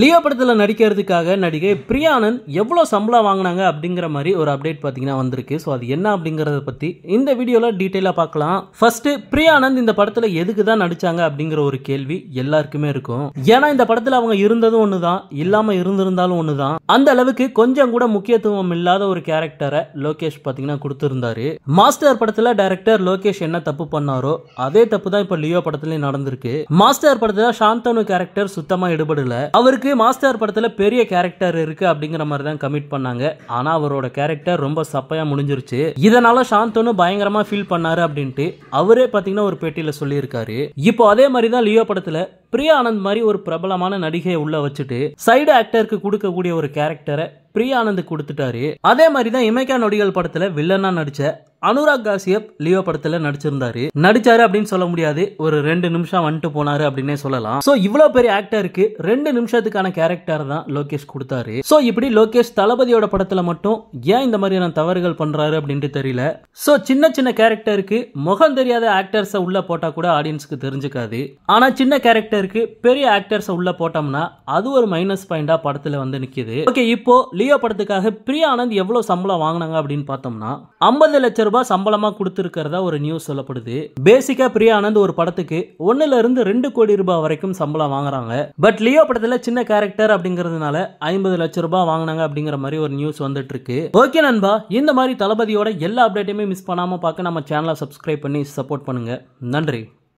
Leo படத்தில் நடிக்கிறதுக்காக நடிகை பிரியானந்த் எவ்வளோ சம்பளம் வாங்கினாங்க அப்படிங்கிற மாதிரி ஒரு அப்டேட் பார்த்தீங்கன்னா வந்திருக்கு ஸோ அது என்ன அப்படிங்கிறத பற்றி இந்த வீடியோவில் டீட்டெயிலாக பார்க்கலாம் ஃபர்ஸ்ட் பிரியானந்த் இந்த படத்தில் எதுக்கு தான் நடித்தாங்க அப்படிங்கிற ஒரு கேள்வி எல்லாருக்குமே இருக்கும் ஏன்னா இந்த படத்தில் அவங்க இருந்ததும் ஒன்று தான் இல்லாமல் இருந்திருந்தாலும் ஒன்று தான் அந்த அளவுக்கு கொஞ்சம் கூட முக்கியத்துவம் இல்லாத ஒரு கேரக்டரை லோகேஷ் பார்த்தீங்கன்னா கொடுத்துருந்தாரு மாஸ்டர் படத்தில் டைரக்டர் லோகேஷ் என்ன தப்பு பண்ணாரோ அதே தப்பு தான் இப்போ லியோ படத்துலேயும் நடந்திருக்கு மாஸ்டர் படத்தில் சாந்தனு கேரக்டர் சுத்தமாக ஈடுபடலை அவருக்கு அவருக்கு மாஸ்டர் படத்தில் பெரிய கேரக்டர் இருக்குது அப்படிங்கிற மாதிரி தான் கமிட் பண்ணாங்க ஆனால் அவரோட கேரக்டர் ரொம்ப சப்பையாக முடிஞ்சிருச்சு இதனால் சாந்தனு பயங்கரமாக ஃபீல் பண்ணாரு அப்படின்ட்டு அவரே பார்த்தீங்கன்னா ஒரு பேட்டியில் சொல்லியிருக்காரு இப்போ அதே மாதிரி தான் லியோ படத்தில் பிரியா ஆனந்த் மாதிரி ஒரு பிரபலமான நடிகையை உள்ள வச்சுட்டு சைடு ஆக்டருக்கு கொடுக்கக்கூடிய ஒரு கேரக்டரை பிரியா ஆனந்த் கொடுத்துட்டாரு அதே மாதிரி தான் இமைக்கா நொடிகள் படத்தில் வில்லனாக நடித்த அனுராக் காசியப் லியோ படத்துல நடிச்சிருந்தாரு நடிச்சாரு அப்படின்னு சொல்ல முடியாது ஒரு ரெண்டு நிமிஷம் வந்துட்டு போனாரு அப்படின்னே சொல்லலாம் சோ இவ்வளவு பெரிய ஆக்டருக்கு ரெண்டு நிமிஷத்துக்கான கேரக்டர் தான் லோகேஷ் கொடுத்தாரு சோ இப்படி லோகேஷ் தளபதியோட படத்துல மட்டும் ஏன் இந்த மாதிரியான தவறுகள் பண்றாரு அப்படின்ட்டு தெரியல சோ சின்ன சின்ன கேரக்டருக்கு முகம் தெரியாத ஆக்டர்ஸ உள்ள போட்டா கூட ஆடியன்ஸுக்கு தெரிஞ்சுக்காது ஆனா சின்ன கேரக்டருக்கு பெரிய ஆக்டர்ஸை உள்ள போட்டோம்னா அது ஒரு மைனஸ் பாயிண்டா படத்துல வந்து நிக்குது ஓகே இப்போ லியோ படத்துக்காக பிரியா ஆனந்த் எவ்வளவு சம்பளம் வாங்கினாங்க அப்படின்னு பார்த்தோம்னா ஐம்பது லட்சம் ரூபாய் சம்பளமாக கொடுத்துருக்கிறதா ஒரு நியூஸ் சொல்லப்படுது பேசிக்காக பிரியா ஆனந்த் ஒரு படத்துக்கு இருந்து ரெண்டு கோடி ரூபாய் வரைக்கும் சம்பளம் வாங்குறாங்க பட் லியோ படத்தில் சின்ன கேரக்டர் அப்படிங்கிறதுனால ஐம்பது லட்சம் ரூபாய் வாங்கினாங்க அப்படிங்கிற மாதிரி ஒரு நியூஸ் வந்துட்டு இருக்கு ஓகே நண்பா இந்த மாதிரி தளபதியோட எல்லா அப்டேட்டையுமே மிஸ் பண்ணாமல் பார்க்க நம்ம சேனலை சப்ஸ்கிரைப் பண்ணி சப்போர்ட் பண்ணுங்க நன்றி